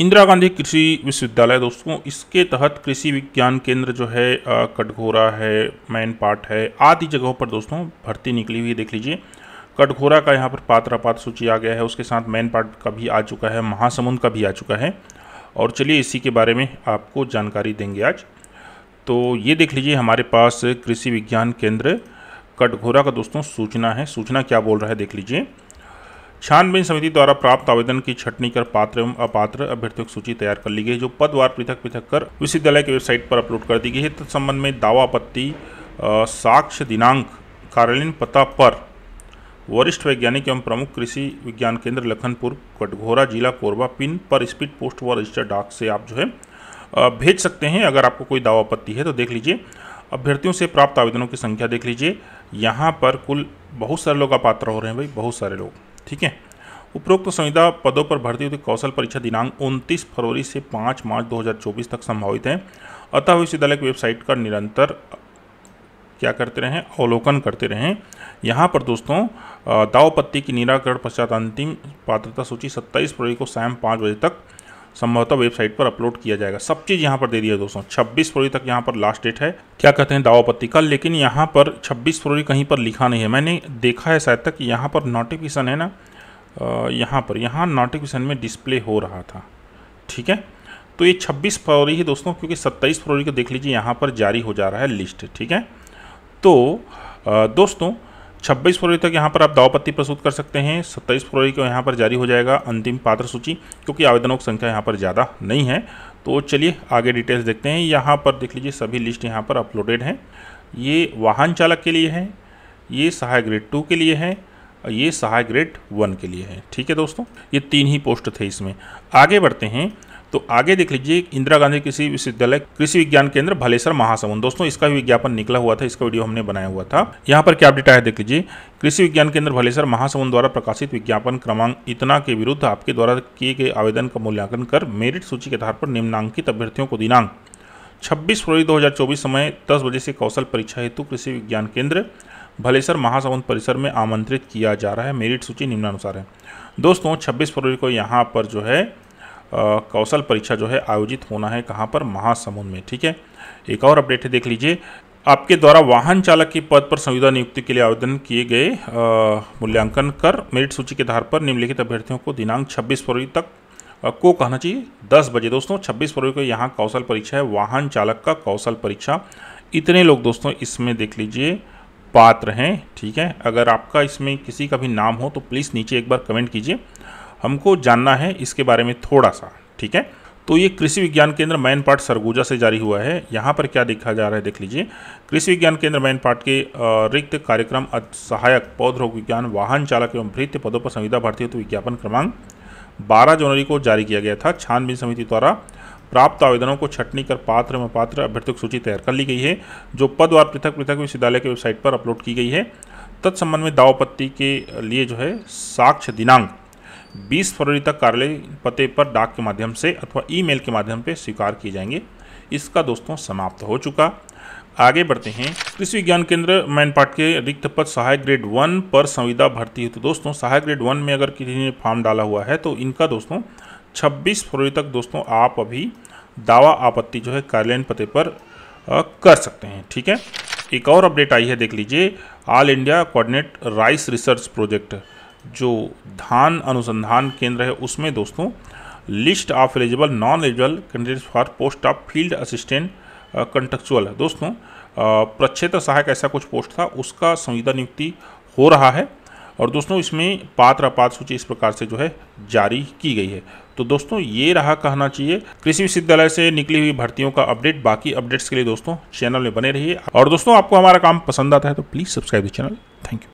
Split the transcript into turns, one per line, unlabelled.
इंदिरा गांधी कृषि विश्वविद्यालय दोस्तों इसके तहत कृषि विज्ञान केंद्र जो है कटघोरा है मैन पार्ट है आदि जगहों पर दोस्तों भर्ती निकली हुई देख लीजिए कटघोरा का यहाँ पर पात्र पात्र सूची आ गया है उसके साथ मैन पार्ट का भी आ चुका है महासमुंद का भी आ चुका है और चलिए इसी के बारे में आपको जानकारी देंगे आज तो ये देख लीजिए हमारे पास कृषि विज्ञान केंद्र कटघोरा का दोस्तों सूचना है सूचना क्या बोल रहा है देख लीजिए छानबीन समिति द्वारा प्राप्त आवेदन की छटनी कर पात्र एवं अपात्र अभ्यर्थियों की सूची तैयार कर ली गई जो पदवार पृथक पृथक कर विश्वविद्यालय की वेबसाइट पर अपलोड कर दी गई है तत्संबंध में दावा आपत्ति साक्ष्य दिनांक कार्यालयीन पता पर वरिष्ठ वैज्ञानिक एवं प्रमुख कृषि विज्ञान केंद्र लखनपुर कटघोरा जिला कोरबा पिन पर स्पीड पोस्ट व रजिस्टर डाक से आप जो है भेज सकते हैं अगर आपको कोई दावा आपत्ति है तो देख लीजिए अभ्यर्थियों से प्राप्त आवेदनों की संख्या देख लीजिए यहाँ पर कुल बहुत सारे लोग अपात्र हो रहे हैं भाई बहुत सारे लोग ठीक है उपरोक्त संविदा पदों पर भर्ती हुई कौशल परीक्षा दिनांक 29 फरवरी से 5 मार्च 2024 तक संभावित है अतः विश्वविद्यालय की वेबसाइट का निरंतर क्या करते रहें अवलोकन करते रहें यहाँ पर दोस्तों दावपत्ति की निराकरण पश्चात अंतिम पात्रता सूची 27 फरवरी को शाम पाँच बजे तक संभवतः वेबसाइट पर अपलोड किया जाएगा सब चीज़ यहाँ पर दे दिया दोस्तों छब्बीस फरवरी तक यहाँ पर लास्ट डेट है क्या कहते हैं पत्ती का लेकिन यहाँ पर छब्बीस फरवरी कहीं पर लिखा नहीं है मैंने देखा है शायद तक यहाँ पर नोटिफिकेशन है ना यहाँ पर यहाँ नोटिफिकेशन में डिस्प्ले हो रहा था ठीक है तो ये 26 फरवरी ही दोस्तों क्योंकि 27 फरवरी को देख लीजिए यहाँ पर जारी हो जा रहा है लिस्ट ठीक है तो दोस्तों 26 फरवरी तक यहाँ पर आप दावपत्ति प्रस्तुत कर सकते हैं 27 फरवरी को यहाँ पर जारी हो जाएगा अंतिम पात्र सूची क्योंकि आवेदनों की संख्या यहाँ पर ज़्यादा नहीं है तो चलिए आगे डिटेल्स देखते हैं यहाँ पर देख लीजिए सभी लिस्ट यहाँ पर अपलोडेड हैं ये वाहन चालक के लिए है ये सहायक ग्रेड टू के लिए है ये सहायक ग्रेड वन के लिए है ठीक है दोस्तों ये तीन ही पोस्ट थे इसमें आगे बढ़ते हैं तो आगे देख लीजिए इंदिरा गांधी कृषि विश्वविद्यालय कृषि विज्ञान केंद्र भालेसर महासमुंद दोस्तों इसका भी विज्ञापन निकला हुआ था इसका वीडियो हमने बनाया हुआ था यहाँ पर क्या अपडेट आया देख लीजिए कृषि विज्ञान केंद्र भालेसर महासमुंद द्वारा प्रकाशित विज्ञापन क्रमांक इतना के विरुद्ध आपके द्वारा किए गए आवेदन का मूल्यांकन कर मेरिट सूची के आधार पर निम्नांकित अभ्यर्थियों को दिनांक 26 फरवरी 2024 समय 10 बजे से कौशल परीक्षा हेतु कृषि विज्ञान केंद्र भलेसर महासमुंद परिसर में आमंत्रित किया जा रहा है मेरिट सूची निम्नानुसार है दोस्तों 26 फरवरी को यहाँ पर जो है कौशल परीक्षा जो है आयोजित होना है कहाँ पर महासमुंद में ठीक है एक और अपडेट है देख लीजिए आपके द्वारा वाहन चालक के पद पर संविदा नियुक्ति के लिए आवेदन किए गए मूल्यांकन कर मेरिट सूची के आधार पर निम्नलिखित अभ्यर्थियों को दिनांक 26 फरवरी तक को कहना चाहिए 10 बजे दोस्तों 26 फरवरी को यहाँ कौशल परीक्षा है वाहन चालक का कौशल परीक्षा इतने लोग दोस्तों इसमें देख लीजिए पात्र हैं ठीक है अगर आपका इसमें किसी का भी नाम हो तो प्लीज़ नीचे एक बार कमेंट कीजिए हमको जानना है इसके बारे में थोड़ा सा ठीक है तो ये कृषि विज्ञान केंद्र मैन पार्ट सरगुजा से जारी हुआ है यहाँ पर क्या देखा जा रहा है देख लीजिए कृषि विज्ञान केंद्र मैन पार्ट के रिक्त कार्यक्रम सहायक पौधरोग विज्ञान वाहन चालक एवं भृत्य पदों पर संविदा भर्ती हेतु विज्ञापन क्रमांक 12 जनवरी को जारी किया गया था छानबीन समिति द्वारा प्राप्त आवेदनों को छटनी कर पात्र में पात्र अभ्यर्थियों सूची तैयार कर ली गई है जो पदवार पृथक पृथक विश्वविद्यालय के वेबसाइट पर अपलोड की गई है तत्संबंध में दावापत्ति के लिए जो है साक्ष्य दिनांक 20 फरवरी तक कार्यालय पते पर डाक के माध्यम से अथवा ईमेल के माध्यम पर स्वीकार किए जाएंगे इसका दोस्तों समाप्त हो चुका आगे बढ़ते हैं कृषि विज्ञान केंद्र मैनपाट के रिक्त पद सहायक ग्रेड वन पर संविदा भर्ती हुई तो दोस्तों सहायक ग्रेड वन में अगर किसी ने फॉर्म डाला हुआ है तो इनका दोस्तों 26 फरवरी तक दोस्तों आप अभी दावा आपत्ति जो है कार्यालयन पते पर आ, कर सकते हैं ठीक है एक और अपडेट आई है देख लीजिए all India coordinated rice research project जो धान अनुसंधान केंद्र है उसमें दोस्तों list of eligible non eligible candidates for post of field assistant contractual है दोस्तों प्रक्षेत्र सहायक ऐसा कुछ पोस्ट था उसका संविदा नियुक्ति हो रहा है और दोस्तों इसमें पात्र अपात्र सूची इस प्रकार से जो है जारी की गई है तो दोस्तों ये रहा कहना चाहिए कृषि विश्वविद्यालय से निकली हुई भर्तियों का अपडेट बाकी अपडेट्स के लिए दोस्तों चैनल में बने रहिए और दोस्तों आपको हमारा काम पसंद आता है तो please subscribe the channel thank you